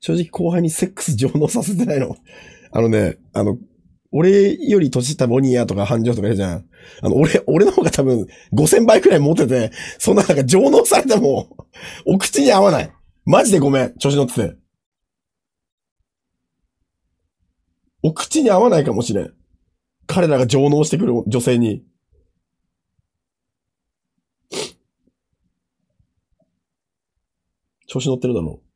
正直後輩にセックス上納させてないの。あのね、あの、俺より年下ボニーとか繁盛とかいるじゃん。あの、俺、俺の方が多分5000倍くらい持ってて、そんななんか上納されても、お口に合わない。マジでごめん、調子乗ってて。お口に合わないかもしれん。彼らが上納してくる女性に。調子乗ってるだろう。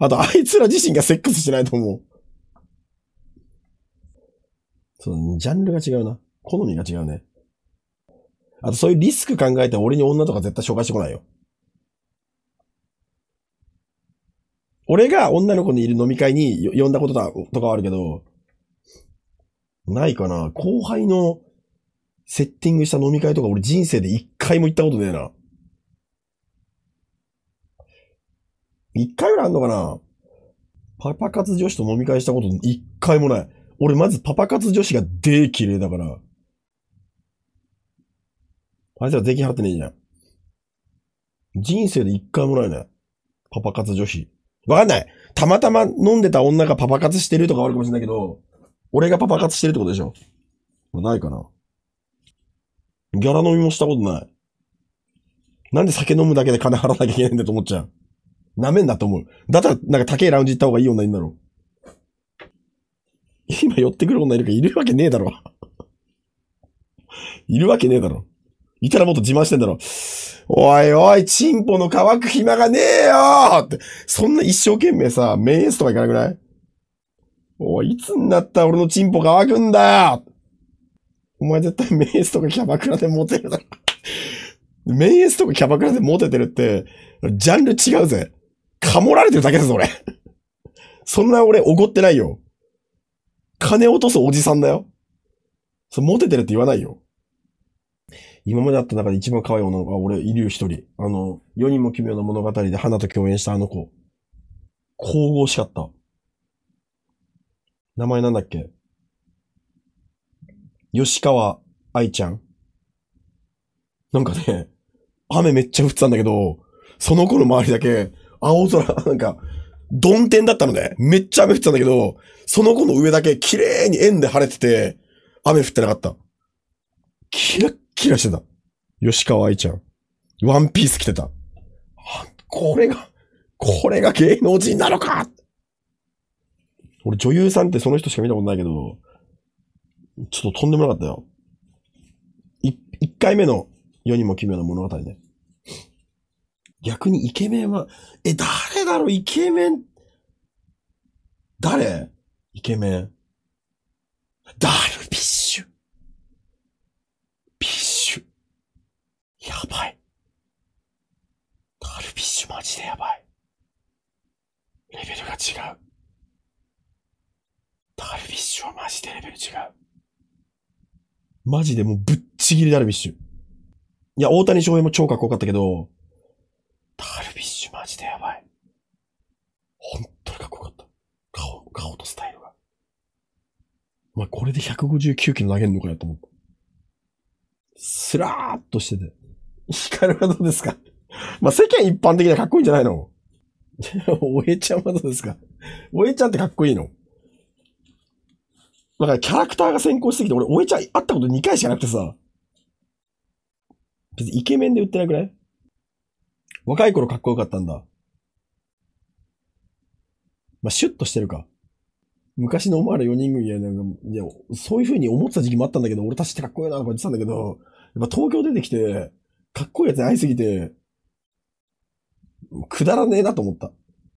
あと、あいつら自身がセックスしないと思う。そう、ジャンルが違うな。好みが違うね。あと、そういうリスク考えて俺に女とか絶対紹介してこないよ。俺が女の子にいる飲み会に呼んだことだとかはあるけど、ないかな。後輩のセッティングした飲み会とか俺人生で一回も行ったことねえな。一回ぐらいあんのかなパパ活女子と飲み会したこと一回もない。俺まずパパ活女子がでー綺麗だから。あいつら税金払ってねえじゃん。人生で一回もないね。パパ活女子。わかんないたまたま飲んでた女がパパ活してるとかあるかもしれないけど、俺がパパ活してるってことでしょないかな。ギャラ飲みもしたことない。なんで酒飲むだけで金払わなきゃいけないんだと思っちゃう。舐めんなと思う。だったら、なんか高いラウンジ行った方がいい女いるんだろう。今寄ってくる女いるかいるわけねえだろ。いるわけねえだろ。いたらもっと自慢してんだろ。おいおい、チンポの乾く暇がねえよって、そんな一生懸命さ、メンエースとかいかなくないおい、いつになったら俺のチンポ乾くんだよお前絶対メンエースとかキャバクラでモテるだろ。メンエースとかキャバクラでモテてるって、ジャンル違うぜ。かもられてるだけです、俺。そんな俺、おごってないよ。金落とすおじさんだよ。それ、モテてるって言わないよ。今まであった中で一番可愛い女のは俺、いるよ、一人。あの、世にも奇妙な物語で花と共演したあの子。神々しかった。名前なんだっけ吉川愛ちゃん。なんかね、雨めっちゃ降ってたんだけど、その子の周りだけ、青空、なんか、曇天だったのね。めっちゃ雨降ってたんだけど、その子の上だけ綺麗に円で晴れてて、雨降ってなかった。キラッキラしてた。吉川愛ちゃん。ワンピース着てた。これが、これが芸能人なのか俺女優さんってその人しか見たことないけど、ちょっととんでもなかったよ。一回目の世にも奇妙な物語ね。逆にイケメンは、え、誰だろうイケメン、誰イケメン。ダルビッシュ。ビッシュ。やばい。ダルビッシュマジでやばい。レベルが違う。ダルビッシュはマジでレベル違う。マジでもうぶっちぎりダルビッシュ。いや、大谷翔平も超かっこよかったけど、ジでやばい。本当にかっこよかった。顔、顔とスタイルが。まあ、これで159キロ投げるのかよと思った。スラーっとしてて。光はどうですかまあ、世間一般的にはかっこいいんじゃないのおえちゃんはどうですかおえちゃんってかっこいいのだからキャラクターが先行してきて、俺、おえちゃん会ったこと2回しかなくてさ。別にイケメンで売ってなくない若い頃かっこよかったんだ。まあ、シュッとしてるか。昔のお前ら4人組や、なんか、いや、そういう風に思ってた時期もあったんだけど、俺たちってかっこいいなとか言ってたんだけど、やっぱ東京出てきて、かっこいいやつに会いすぎて、くだらねえなと思った。